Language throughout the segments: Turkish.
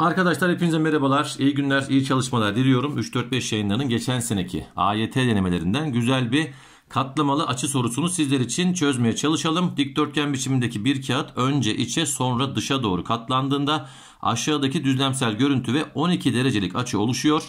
Arkadaşlar hepinize merhabalar. İyi günler, iyi çalışmalar diliyorum. 3-4-5 yayınlarının geçen seneki AYT denemelerinden güzel bir katlamalı açı sorusunu sizler için çözmeye çalışalım. Dikdörtgen biçimindeki bir kağıt önce içe sonra dışa doğru katlandığında aşağıdaki düzlemsel görüntü ve 12 derecelik açı oluşuyor.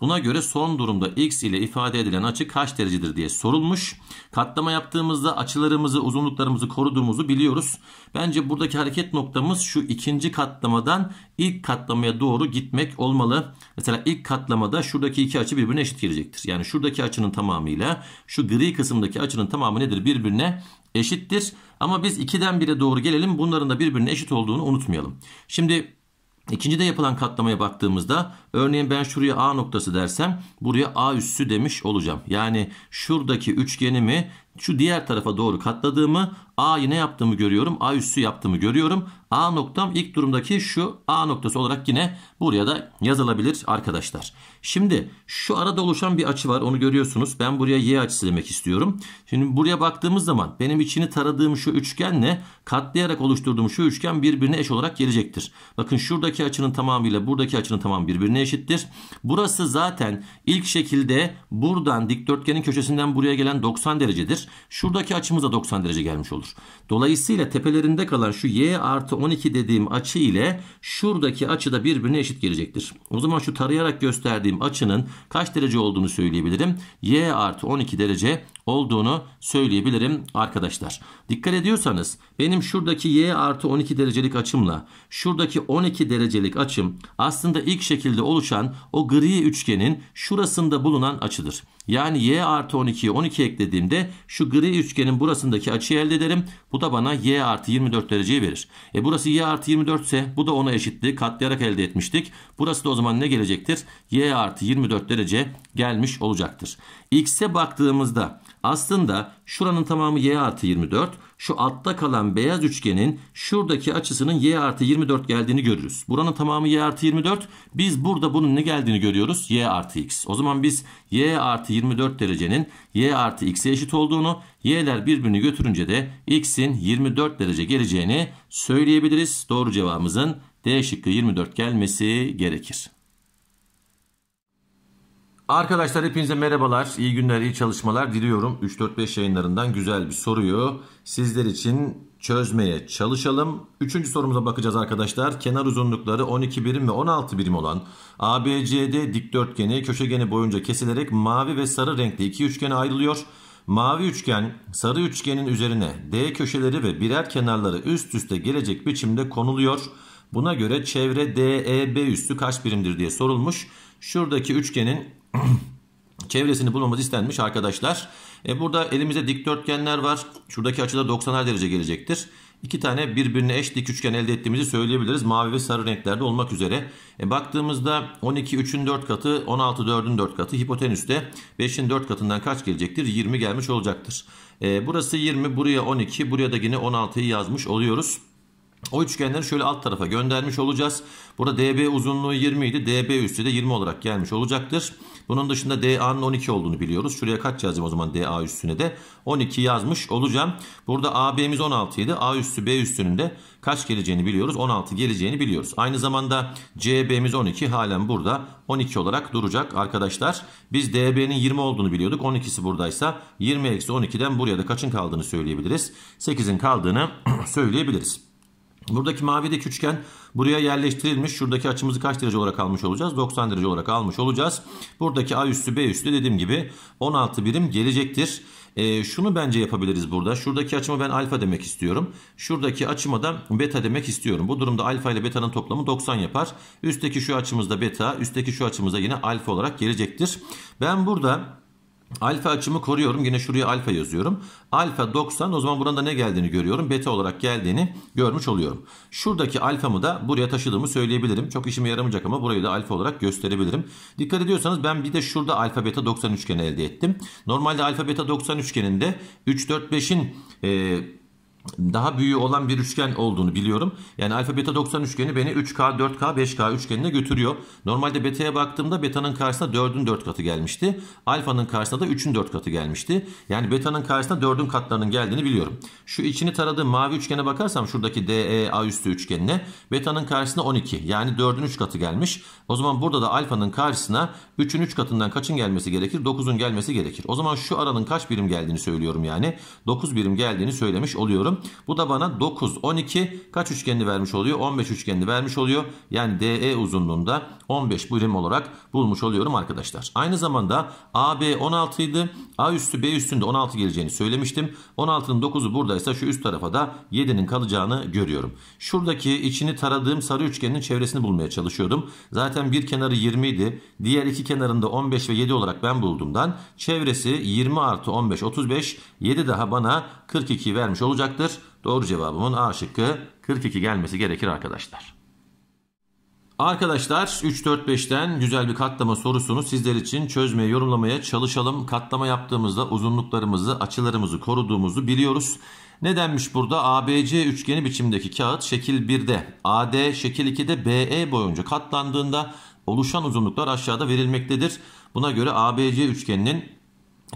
Buna göre son durumda x ile ifade edilen açı kaç derecedir diye sorulmuş. Katlama yaptığımızda açılarımızı, uzunluklarımızı koruduğumuzu biliyoruz. Bence buradaki hareket noktamız şu ikinci katlamadan ilk katlamaya doğru gitmek olmalı. Mesela ilk katlamada şuradaki iki açı birbirine eşit gelecektir. Yani şuradaki açının tamamıyla şu gri kısımdaki açının tamamı nedir? Birbirine eşittir. Ama biz 2'den 1'e doğru gelelim. Bunların da birbirine eşit olduğunu unutmayalım. Şimdi İkinci de yapılan katlamaya baktığımızda örneğin ben şuraya A noktası dersem buraya A üssü demiş olacağım. Yani şuradaki üçgenimi şu diğer tarafa doğru katladığımı A'yı ne yaptığımı görüyorum. A üssü yaptığımı görüyorum. A noktam ilk durumdaki şu A noktası olarak yine buraya da yazılabilir arkadaşlar. Şimdi şu arada oluşan bir açı var onu görüyorsunuz. Ben buraya Y açısı demek istiyorum. Şimdi buraya baktığımız zaman benim içini taradığım şu üçgenle katlayarak oluşturduğum şu üçgen birbirine eş olarak gelecektir. Bakın şuradaki açının tamamıyla buradaki açının tamamı birbirine eşittir. Burası zaten ilk şekilde buradan dikdörtgenin köşesinden buraya gelen 90 derecedir gelir. Şuradaki açımız 90 derece gelmiş olur. Dolayısıyla tepelerinde kalan şu y artı 12 dediğim açı ile şuradaki açı da birbirine eşit gelecektir. O zaman şu tarayarak gösterdiğim açının kaç derece olduğunu söyleyebilirim. y artı 12 derece olduğunu söyleyebilirim arkadaşlar. Dikkat ediyorsanız benim şuradaki y artı 12 derecelik açımla şuradaki 12 derecelik açım aslında ilk şekilde oluşan o gri üçgenin şurasında bulunan açıdır. Yani y artı 12'yi 12 eklediğimde şu gri üçgenin burasındaki açıyı elde ederim. Bu da bana y artı 24 dereceyi verir. E burası y artı 24 ise bu da ona eşitliği Katlayarak elde etmiştik. Burası da o zaman ne gelecektir? y artı 24 derece gelmiş olacaktır. x'e baktığımızda aslında şuranın tamamı y artı 24. Şu altta kalan beyaz üçgenin şuradaki açısının y artı 24 geldiğini görürüz. Buranın tamamı y artı 24. Biz burada bunun ne geldiğini görüyoruz? y artı x. O zaman biz y artı 24 derecenin y artı x'e eşit olduğunu, y'ler birbirini götürünce de x'in 24 derece geleceğini söyleyebiliriz. Doğru cevabımızın D şıkkı 24 gelmesi gerekir. Arkadaşlar hepinize merhabalar, iyi günler, iyi çalışmalar diliyorum. 3-4-5 yayınlarından güzel bir soruyu sizler için çözmeye çalışalım. Üçüncü sorumuza bakacağız arkadaşlar. Kenar uzunlukları 12 birim ve 16 birim olan ABCD dikdörtgeni köşegeni boyunca kesilerek mavi ve sarı renkli iki üçgene ayrılıyor. Mavi üçgen sarı üçgenin üzerine D köşeleri ve birer kenarları üst üste gelecek biçimde konuluyor. Buna göre çevre DEB üstü kaç birimdir diye sorulmuş. Şuradaki üçgenin çevresini bulmamız istenmiş arkadaşlar. E burada elimizde dikdörtgenler var. Şuradaki açıda 90'ar derece gelecektir. İki tane birbirine eş dik üçgen elde ettiğimizi söyleyebiliriz. Mavi ve sarı renklerde olmak üzere. E baktığımızda 12 3'ün 4 katı, 16 4'ün 4 katı. Hipotenüste 5'in 4 katından kaç gelecektir? 20 gelmiş olacaktır. E burası 20, buraya 12, buraya da yine 16'yı yazmış oluyoruz. O üçgenleri şöyle alt tarafa göndermiş olacağız. Burada DB uzunluğu 20 idi. DB üstü de 20 olarak gelmiş olacaktır. Bunun dışında DA'nın 12 olduğunu biliyoruz. Şuraya kaç yazacağım o zaman DA üstüne de? 12 yazmış olacağım. Burada AB'miz 16 idi. A üstü B üstünün de kaç geleceğini biliyoruz. 16 geleceğini biliyoruz. Aynı zamanda CB'miz 12 halen burada 12 olarak duracak arkadaşlar. Biz DB'nin 20 olduğunu biliyorduk. 12'si buradaysa 20-12'den buraya da kaçın kaldığını söyleyebiliriz? 8'in kaldığını söyleyebiliriz. Buradaki mavideki üçgen buraya yerleştirilmiş. Şuradaki açımızı kaç derece olarak almış olacağız? 90 derece olarak almış olacağız. Buradaki A üstü B üstü dediğim gibi 16 birim gelecektir. E, şunu bence yapabiliriz burada. Şuradaki açımı ben alfa demek istiyorum. Şuradaki açıma da beta demek istiyorum. Bu durumda alfa ile beta'nın toplamı 90 yapar. Üstteki şu açımızda beta, üstteki şu açımızda yine alfa olarak gelecektir. Ben burada Alfa açımı koruyorum. Yine şuraya alfa yazıyorum. Alfa 90 o zaman buranın da ne geldiğini görüyorum. Beta olarak geldiğini görmüş oluyorum. Şuradaki alfamı da buraya taşıdığımı söyleyebilirim. Çok işime yaramayacak ama burayı da alfa olarak gösterebilirim. Dikkat ediyorsanız ben bir de şurada alfa beta 90 üçgeni elde ettim. Normalde alfa beta 90 üçgeninde 3, 4, 5'in... E, daha büyüğü olan bir üçgen olduğunu biliyorum. Yani alfa beta 90 üçgeni beni 3K, 4K, 5K üçgenine götürüyor. Normalde beta'ya baktığımda beta'nın karşısına 4'ün 4 katı gelmişti. Alfa'nın karşısına da 3'ün 4 katı gelmişti. Yani beta'nın karşısına 4'ün katlarının geldiğini biliyorum. Şu içini taradığım mavi üçgene bakarsam şuradaki DE A üstü üçgenine beta'nın karşısına 12 yani 4'ün 3 katı gelmiş. O zaman burada da alfa'nın karşısına 3'ün 3 katından kaçın gelmesi gerekir? 9'un gelmesi gerekir. O zaman şu aranın kaç birim geldiğini söylüyorum yani. 9 birim geldiğini söylemiş oluyorum ediyorum. Bu da bana 9, 12 kaç üçgenini vermiş oluyor? 15 üçgenini vermiş oluyor. Yani DE uzunluğunda 15 birim olarak bulmuş oluyorum arkadaşlar. Aynı zamanda AB 16 idi. A üstü B üstünde 16 geleceğini söylemiştim. 16'nın 9'u buradaysa şu üst tarafa da 7'nin kalacağını görüyorum. Şuradaki içini taradığım sarı üçgenin çevresini bulmaya çalışıyordum. Zaten bir kenarı 20 idi. Diğer iki kenarında 15 ve 7 olarak ben bulduğumdan çevresi 20 artı 15 35 7 daha bana 42 vermiş olacaktı olacaktır. Doğru cevabımın A şıkkı 42 gelmesi gerekir arkadaşlar. Arkadaşlar 3-4-5'ten güzel bir katlama sorusunu sizler için çözmeye, yorumlamaya çalışalım. Katlama yaptığımızda uzunluklarımızı, açılarımızı koruduğumuzu biliyoruz. Nedenmiş burada? ABC üçgeni biçimdeki kağıt şekil 1'de, AD şekil 2'de BE boyunca katlandığında oluşan uzunluklar aşağıda verilmektedir. Buna göre ABC üçgeninin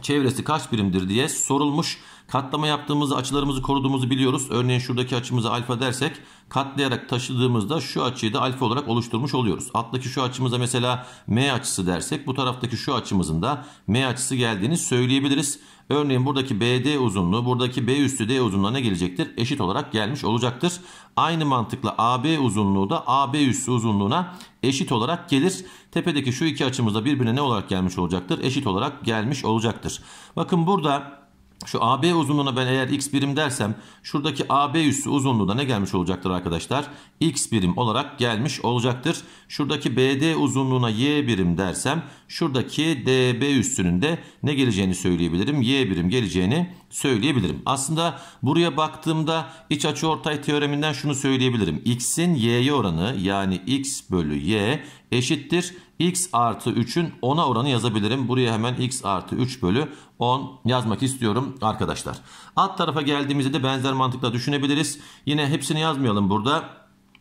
çevresi kaç birimdir diye sorulmuş. Katlama yaptığımızda açılarımızı koruduğumuzu biliyoruz. Örneğin şuradaki açımızı alfa dersek katlayarak taşıdığımızda şu açıyı da alfa olarak oluşturmuş oluyoruz. Alttaki şu açımıza mesela m açısı dersek bu taraftaki şu açımızın da m açısı geldiğini söyleyebiliriz. Örneğin buradaki BD uzunluğu buradaki B üstü D uzunluğuna ne gelecektir? Eşit olarak gelmiş olacaktır. Aynı mantıkla AB uzunluğu da AB üstü uzunluğuna eşit olarak gelir. Tepedeki şu iki açımızda birbirine ne olarak gelmiş olacaktır? Eşit olarak gelmiş olacaktır. Bakın burada şu AB uzunluğuna ben eğer x birim dersem şuradaki AB üssü uzunluğu da ne gelmiş olacaktır arkadaşlar? X birim olarak gelmiş olacaktır. Şuradaki BD uzunluğuna y birim dersem şuradaki DB üssünün de ne geleceğini söyleyebilirim. Y birim geleceğini söyleyebilirim. Aslında buraya baktığımda iç açı ortay teoreminden şunu söyleyebilirim. X'in y'ye oranı yani x bölü y eşittir x artı 3'ün 10'a oranı yazabilirim. Buraya hemen x artı 3 bölü 10 yazmak istiyorum arkadaşlar. Alt tarafa geldiğimizde de benzer mantıkla düşünebiliriz. Yine hepsini yazmayalım burada.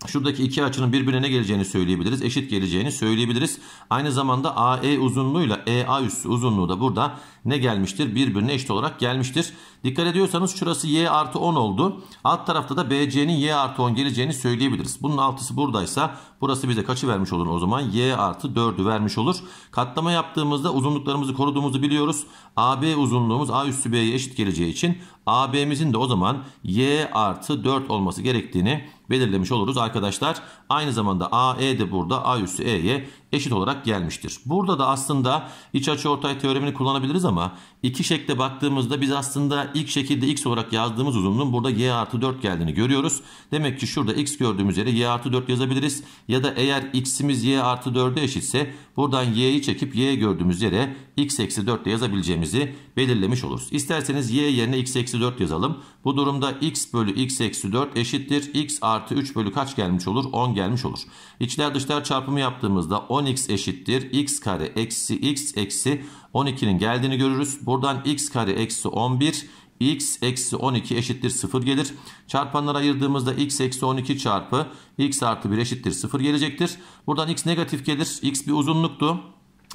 Şuradaki iki açının birbirine ne geleceğini söyleyebiliriz. Eşit geleceğini söyleyebiliriz. Aynı zamanda AE uzunluğuyla EA üssü uzunluğu da burada ne gelmiştir? Birbirine eşit olarak gelmiştir. Dikkat ediyorsanız şurası y artı 10 oldu. Alt tarafta da bc'nin y artı 10 geleceğini söyleyebiliriz. Bunun altısı buradaysa burası bize kaçı vermiş olur o zaman? y artı 4'ü vermiş olur. Katlama yaptığımızda uzunluklarımızı koruduğumuzu biliyoruz. AB uzunluğumuz a üstü b'ye eşit geleceği için AB'mizin de o zaman y artı 4 olması gerektiğini belirlemiş oluruz arkadaşlar. Aynı zamanda AE de burada A üstü E'ye eşit olarak gelmiştir. Burada da aslında iç açı ortay teoremini kullanabiliriz ama ama iki şekle baktığımızda biz aslında ilk şekilde x olarak yazdığımız uzunluğun burada y artı 4 geldiğini görüyoruz. Demek ki şurada x gördüğümüz yere y artı 4 yazabiliriz. Ya da eğer x'imiz y artı 4'e eşitse buradan y'yi çekip y gördüğümüz yere x eksi 4 de yazabileceğimizi belirlemiş oluruz. İsterseniz y yerine x eksi 4 yazalım. Bu durumda x bölü x eksi 4 eşittir. x artı 3 bölü kaç gelmiş olur? 10 gelmiş olur. İçler dışlar çarpımı yaptığımızda 10x eşittir. x kare eksi x eksi 12'nin geldiğini görürüz. Buradan x kare eksi 11 x eksi 12 eşittir 0 gelir. Çarpanlara ayırdığımızda x eksi 12 çarpı x artı 1 eşittir 0 gelecektir. Buradan x negatif gelir. x bir uzunluktu.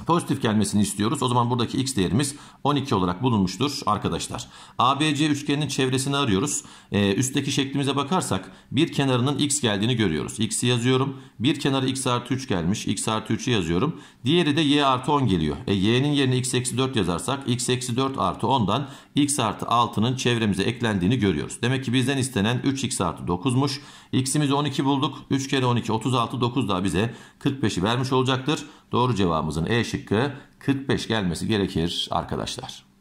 Pozitif gelmesini istiyoruz. O zaman buradaki x değerimiz 12 olarak bulunmuştur arkadaşlar. ABC üçgeninin çevresini arıyoruz. Ee, üstteki şeklimize bakarsak bir kenarının x geldiğini görüyoruz. x'i yazıyorum. Bir kenarı x artı 3 gelmiş. x artı 3'ü yazıyorum. Diğeri de y artı 10 geliyor. E, y'nin yerine x eksi 4 yazarsak x eksi 4 artı 10'dan x artı 6'nın çevremize eklendiğini görüyoruz. Demek ki bizden istenen 3x artı 9'muş. x'imizi 12 bulduk. 3 kere 12 36 9 daha bize 45'i vermiş olacaktır. Doğru cevabımızın E şıkkı 45 gelmesi gerekir arkadaşlar.